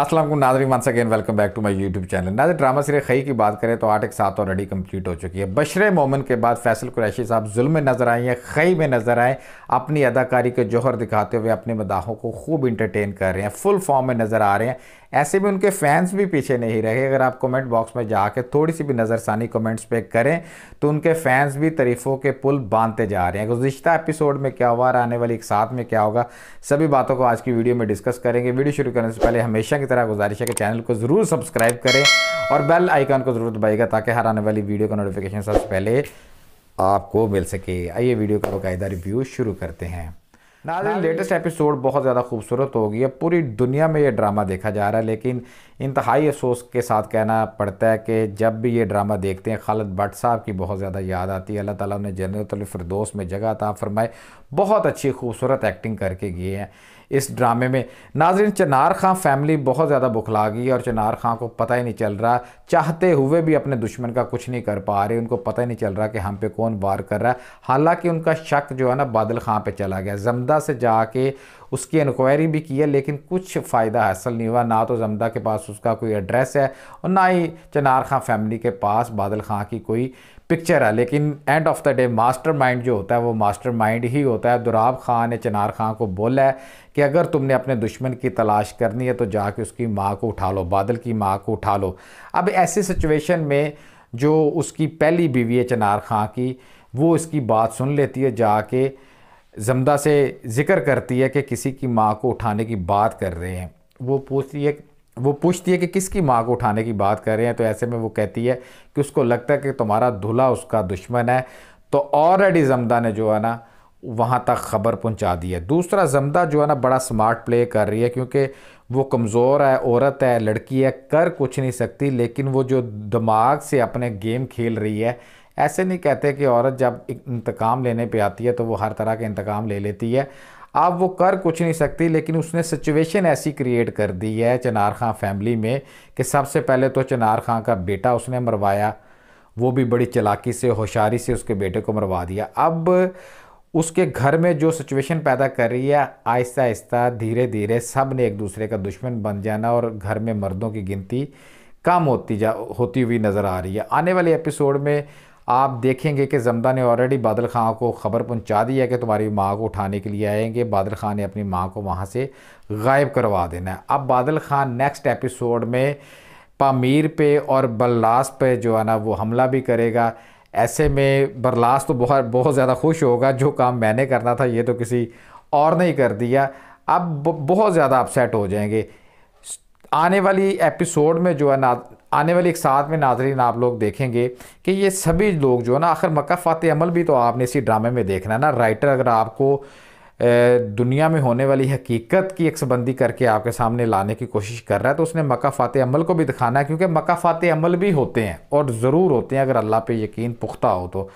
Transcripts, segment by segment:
Aslam Nazri once again welcome back to my YouTube channel Nazar drama serial खई की बात करें तो आठ एक साथ ऑलरेडी कंप्लीट हो चुकी है बशर मोमन के बाद फैसल कुरैशी साहब जुल्म में नज़र आए हैं खई में नज़र आए अपनी अदाकारी के जौहर दिखाते हुए अपने मदाहों को खूब इंटरटेन कर रहे हैं फुल फॉर्म में नज़र आ रहे हैं ऐसे में उनके फैंस भी पीछे नहीं रहे अगर आप कमेंट बॉक्स में जाकर थोड़ी सी भी नज़रसानी कमेंट्स पे करें तो उनके फैंस भी तरीफों के पुल बांधते जा रहे हैं गुजशत एपिसोड में क्या हुआ और आने वाली एक साथ में क्या होगा सभी बातों को आज की वीडियो में डिस्कस करेंगे वीडियो शुरू करने से पहले हमेशा की तरह गुजारिश है कि चैनल को ज़रूर सब्सक्राइब करें और बेल आइकन को ज़रूर दबाइएगा ताकि हर आने वाली वीडियो का नोटिफिकेशन सबसे पहले आपको मिल सके आइए वीडियो का बकायदा रिव्यू शुरू करते हैं नाजिन लेटेस्ट एपिसोड बहुत ज़्यादा खूबसूरत होगी है पूरी दुनिया में ये ड्रामा देखा जा रहा है लेकिन इंतहाई अफसोस के साथ कहना पड़ता है कि जब भी ये ड्रामा देखते हैं खालिद भट्ट साहब की बहुत ज़्यादा याद आती है अल्लाह ताला ने जन्नतफरदोस में जगह था फरमाए बहुत अच्छी खूबसूरत एक्टिंग करके गए हैं इस ड्रामे में नाजरन चनार खां फैमिली बहुत ज़्यादा बुखला गई और चनार खां को पता ही नहीं चल रहा चाहते हुए भी अपने दुश्मन का कुछ नहीं कर पा रहे उनको पता ही नहीं चल रहा कि हम पे कौन वार कर रहा है हालांकि उनका शक जो है ना बादल खां पे चला गया जमदा जमदा से जाके उसकी इंक्वायरी भी की है लेकिन कुछ फ़ायदा हासिल नहीं हुआ ना तो जमदा के पास उसका कोई एड्रेस है और ना ही चनार खां फैमिली के पास बादल खां की कोई पिक्चर है लेकिन end of the day mastermind जो होता है वो मास्टर माइंड ही होता है दुराब खान ने चनार खां को बोला है कि अगर तुमने अपने दुश्मन की तलाश करनी है तो जाके उसकी माँ को उठा लो बादल की माँ को उठा लो अब ऐसी सिचुएशन में जो उसकी पहली बीवी है चनार खां की वो इसकी बात सुन लेती है जाके जमदा से ज़िक्र करती है कि किसी की माँ को उठाने की बात कर रहे हैं वो पूछती है वो पूछती है कि किसकी माँ को उठाने की बात कर रहे हैं तो ऐसे में वो कहती है कि उसको लगता है कि तुम्हारा धुला उसका दुश्मन है तो ऑलरेडी जमदा ने जो है ना वहाँ तक ख़बर पहुँचा दी है दूसरा जमदा जो है ना बड़ा स्मार्ट प्ले कर रही है क्योंकि वो कमज़ोर है औरत है लड़की है कर कुछ नहीं सकती लेकिन वो जो दिमाग से अपने गेम खेल रही है ऐसे नहीं कहते कि औरत जब इंतकाम लेने पे आती है तो वो हर तरह के इंतकाम ले लेती है अब वो कर कुछ नहीं सकती लेकिन उसने सिचुएशन ऐसी क्रिएट कर दी है चनार खां फैमिली में कि सबसे पहले तो चनार खां का बेटा उसने मरवाया वो भी बड़ी चलाकी से होशारी से उसके बेटे को मरवा दिया अब उसके घर में जो सिचुएशन पैदा कर रही है आहिस्ता आहिस्ता धीरे धीरे सब ने एक दूसरे का दुश्मन बन जाना और घर में मर्दों की गिनती कम होती जा होती हुई नज़र आ रही है आने वाले एपिसोड में आप देखेंगे कि जमदा ने ऑलरेडी बादल खां को ख़बर पहुंचा दी है कि तुम्हारी माँ को उठाने के लिए आएंगे बादल खां ने अपनी माँ को वहाँ से गायब करवा देना है अब बादल खां नेक्स्ट एपिसोड में पामीर पे और बल्लास पे जो है ना वो हमला भी करेगा ऐसे में बरलास तो बहुत बहुत ज़्यादा खुश होगा जो काम मैंने करना था ये तो किसी और ने ही कर दिया अब बहुत ज़्यादा अपसेट हो जाएंगे आने वाली एपिसोड में जो है ना आने वाली एक साथ में नाजरीन आप लोग देखेंगे कि ये सभी लोग जो है ना आखिर मक्का अमल भी तो आपने इसी ड्रामे में देखना है ना राइटर अगर आपको दुनिया में होने वाली हकीकत की यकसबंदी करके आपके सामने लाने की कोशिश कर रहा है तो उसने मक्का अमल को भी दिखाना है क्योंकि मक्का अमल भी होते हैं और ज़रूर होते हैं अगर अल्लाह पर यकीन पुख्ता हो तो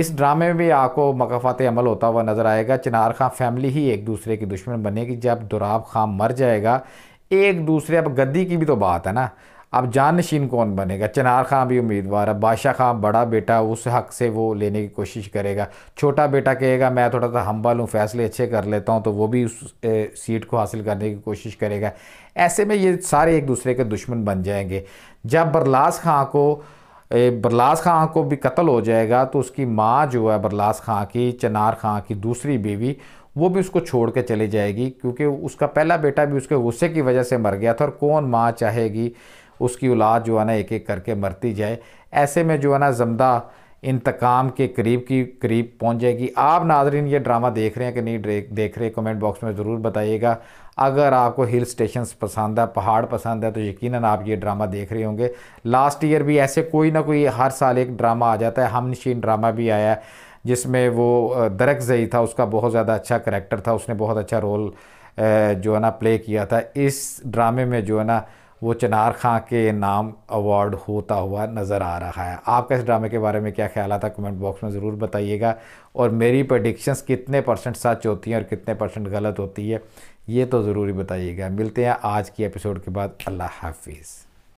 इस ड्रामे में भी आपको मकाफात अमल होता हुआ नज़र आएगा चिनार खां फैमिली ही एक दूसरे की दुश्मन बनेगी जब दुराब खां मर जाएगा एक दूसरे अब गद्दी की भी तो बात है ना अब जानशीन कौन बनेगा चनार खां भी उम्मीदवार है बादशाह खां बड़ा बेटा उस हक से वो लेने की कोशिश करेगा छोटा बेटा कहेगा मैं थोड़ा सा हम्बल हूँ फैसले अच्छे कर लेता हूँ तो वो भी उस ए, सीट को हासिल करने की कोशिश करेगा ऐसे में ये सारे एक दूसरे के दुश्मन बन जाएंगे जब बरलास खां को बरलास खां को भी कत्ल हो जाएगा तो उसकी माँ जो है बरलास खां की चनार खां की दूसरी बीवी वो भी उसको छोड़ के चली जाएगी क्योंकि उसका पहला बेटा भी उसके गुस्से की वजह से मर गया था और कौन माँ चाहेगी उसकी औलाद जो है ना एक एक करके मरती जाए ऐसे में जो है ना जमदा इंतकाम के करीब की करीब पहुंच जाएगी आप नाजरीन ये ड्रामा देख रहे हैं कि नहीं देख रहे कमेंट बॉक्स में ज़रूर बताइएगा अगर आपको हिल स्टेशन पसंद है पहाड़ पसंद है तो यकीन आप ये ड्रामा देख रहे होंगे लास्ट ईयर भी ऐसे कोई ना कोई हर साल एक ड्रामा आ जाता है हमनशीन ड्रामा भी आया जिसमें वो दरक जई था उसका बहुत ज़्यादा अच्छा करेक्टर था उसने बहुत अच्छा रोल जो है ना प्ले किया था इस ड्रामे में जो है ना वो चनार खां के नाम अवार्ड होता हुआ नज़र आ रहा है आपका इस ड्रामे के बारे में क्या ख्याल आता है कमेंट बॉक्स में ज़रूर बताइएगा और मेरी प्रडिक्शंस कितने परसेंट सच होती हैं और कितने परसेंट गलत होती है ये तो ज़रूरी बताइएगा मिलते हैं आज की एपिसोड के बाद अल्लाह हाफिज़